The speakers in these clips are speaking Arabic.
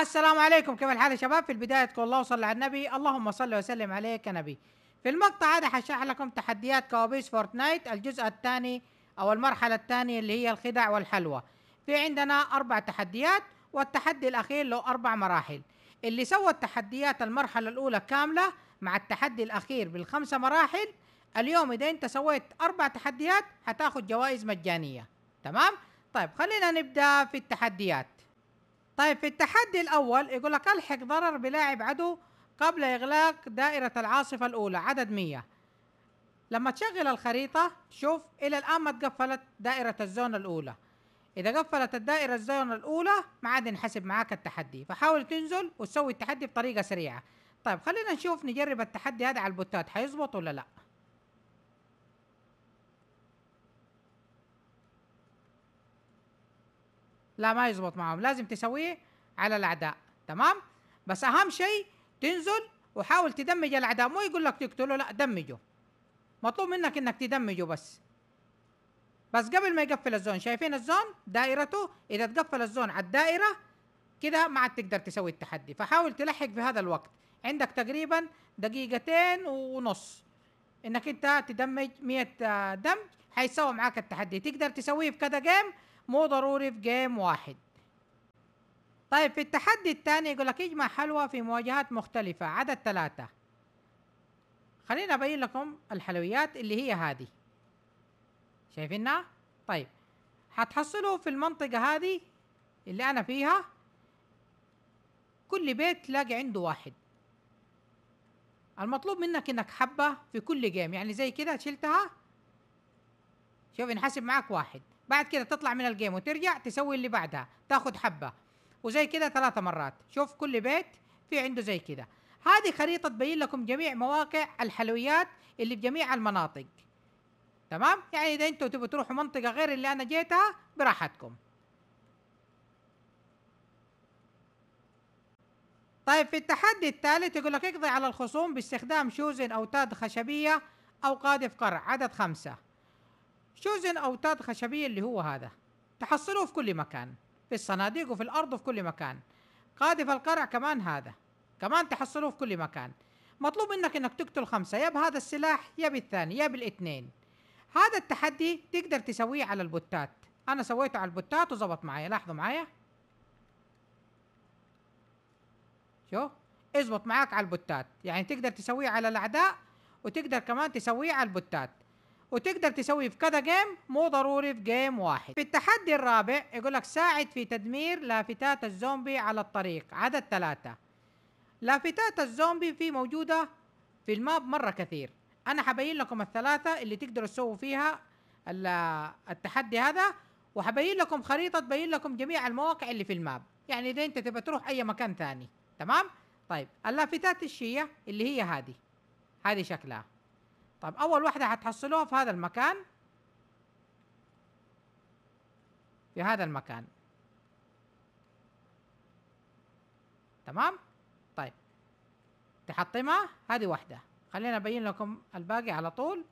السلام عليكم كيف الحال يا شباب في البداية تقول الله صلى على النبي اللهم صل وسلم عليك يا نبي في المقطع هذا حشرح لكم تحديات كوابيس فورتنايت الجزء الثاني أو المرحلة الثانية اللي هي الخدع والحلوى في عندنا أربع تحديات والتحدي الأخير له أربع مراحل اللي سوى التحديات المرحلة الأولى كاملة مع التحدي الاخير بالخمسه مراحل اليوم اذا انت سويت اربع تحديات حتاخد جوائز مجانيه تمام طيب خلينا نبدا في التحديات طيب في التحدي الاول يقول لك الحق ضرر بلاعب عدو قبل اغلاق دائره العاصفه الاولى عدد 100 لما تشغل الخريطه شوف الى الان ما تقفلت دائره الزون الاولى اذا قفلت الدائره الزون الاولى ما عاد ينحسب معاك التحدي فحاول تنزل وتسوي التحدي بطريقه سريعه طيب خلينا نشوف نجرب التحدي هذا على البوتات حيظبط ولا لا لا ما يزبط معهم لازم تسويه على الاعداء تمام بس اهم شيء تنزل وحاول تدمج الاعداء مو يقول لك تقتله لا دمجه مطلوب منك انك تدمجه بس بس قبل ما يقفل الزون شايفين الزون دائرته اذا تقفل الزون على الدائره كده ما عاد تقدر تسوي التحدي فحاول تلحق في هذا الوقت عندك تقريبا دقيقتين ونص انك انت تدمج 100 آه، دمج هيساوي معاك التحدي تقدر تسويه في كذا جيم مو ضروري في جيم واحد طيب في التحدي الثاني يقول لك اجمع حلوى في مواجهات مختلفة عدد ثلاثة خلينا أبين لكم الحلويات اللي هي هذه شايفينها؟ طيب هتحصلوا في المنطقة هذه اللي أنا فيها كل بيت تلاقي عنده واحد المطلوب منك انك حبه في كل جيم يعني زي كده شلتها شوف انحسب معاك واحد بعد كده تطلع من الجيم وترجع تسوي اللي بعدها تاخد حبه وزي كده ثلاثة مرات شوف كل بيت في عنده زي كده هذه خريطة تبين لكم جميع مواقع الحلويات اللي بجميع المناطق تمام يعني اذا انتوا تبوا تروحوا منطقة غير اللي انا جيتها براحتكم طيب في التحدي الثالث يقول لك اقضي على الخصوم باستخدام شوزن أوتاد خشبية أو قاذف قرع عدد خمسة شوزن أوتاد خشبية اللي هو هذا تحصلوه في كل مكان في الصناديق وفي الأرض وفي كل مكان قاذف القرع كمان هذا كمان تحصلوه في كل مكان مطلوب منك انك تقتل خمسة يا بهذا السلاح يا بالثاني يا بالاثنين هذا التحدي تقدر تسويه على البوتات انا سويته على البوتات وزبط معايا لاحظوا معايا شو اضبط معاك على البوتات يعني تقدر تسويه على الاعداء وتقدر كمان تسويه على البوتات وتقدر تسويه في كذا جيم مو ضروري في جيم واحد في التحدي الرابع يقول لك ساعد في تدمير لافتات الزومبي على الطريق عدد ثلاثة لافتات الزومبي في موجودة في الماب مرة كثير انا حبين لكم الثلاثة اللي تقدروا تسووا فيها التحدي هذا وحبين لكم خريطة تبين لكم جميع المواقع اللي في الماب يعني اذا انت تبى تروح اي مكان ثاني تمام طيب اللافتات الشيه اللي هي هذه هذه شكلها طيب اول واحده هتحصلوها في هذا المكان في هذا المكان تمام طيب تحطمها هذه واحده خلينا ابين لكم الباقي على طول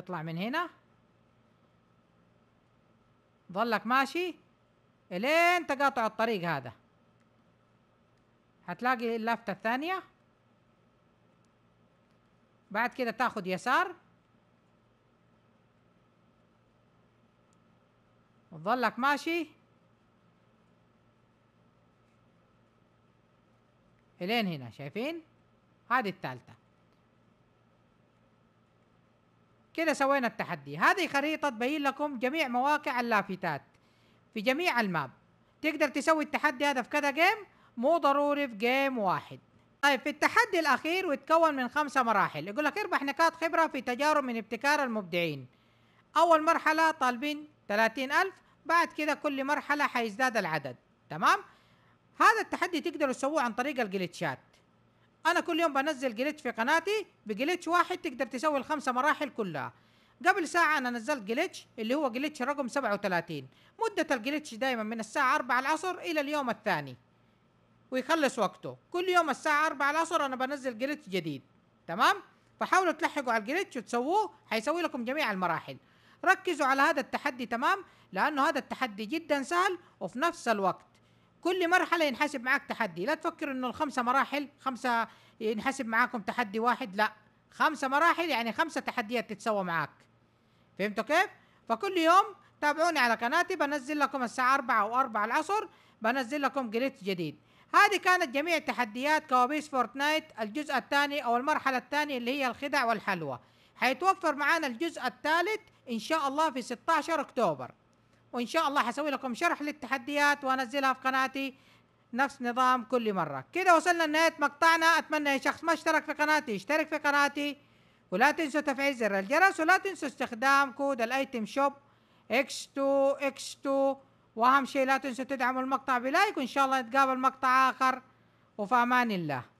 تطلع من هنا ظلك ماشي الين تقاطع الطريق هذا هتلاقي اللافتة الثانية بعد كده تاخد يسار وتظلك ماشي الين هنا شايفين هذه الثالثة كذا سوينا التحدي هذه خريطة تبين لكم جميع مواقع اللافتات في جميع الماب تقدر تسوي التحدي هذا في كذا جيم مو ضروري في جيم واحد طيب في التحدي الأخير ويتكون من خمسة مراحل يقول لك اربح نقاط خبرة في تجارب من ابتكار المبدعين أول مرحلة طالبين 30000 بعد كذا كل مرحلة حيزداد العدد تمام؟ هذا التحدي تقدروا تسووه عن طريق الجليتشات انا كل يوم بنزل جليتش في قناتي بجليتش واحد تقدر تسوي الخمسه مراحل كلها قبل ساعة أنا نزلت جليتش اللي هو جليتش رقم 37 مدة الجليتش دايما من الساعة 4 العصر إلى اليوم الثاني ويخلص وقته كل يوم الساعة 4 العصر أنا بنزل جليتش جديد تمام فحاولوا تلحقوا على الجليتش وتسووه حيسوي لكم جميع المراحل ركزوا على هذا التحدي تمام لأنه هذا التحدي جدا سهل وفي نفس الوقت كل مرحلة ينحسب معك تحدي لا تفكر انه الخمسة مراحل خمسة ينحسب معاكم تحدي واحد لا خمسة مراحل يعني خمسة تحديات تتسوى معاك فهمتوا كيف؟ فكل يوم تابعوني على قناتي بنزل لكم الساعة أربعة أو أربعة العصر بنزل لكم جريت جديد هذه كانت جميع تحديات كوابيس فورتنايت الجزء الثاني أو المرحلة الثانية اللي هي الخدع والحلوى حيتوفر معنا الجزء الثالث إن شاء الله في 16 أكتوبر وان شاء الله حسوي لكم شرح للتحديات وانزلها في قناتي نفس نظام كل مره كده وصلنا لنهايه مقطعنا اتمنى اي شخص ما اشترك في قناتي يشترك في قناتي ولا تنسوا تفعيل زر الجرس ولا تنسوا استخدام كود الايتم شوب اكس 2 اكس 2 واهم شيء لا تنسوا تدعموا المقطع بلايك وان شاء الله نتقابل مقطع اخر وفي امان الله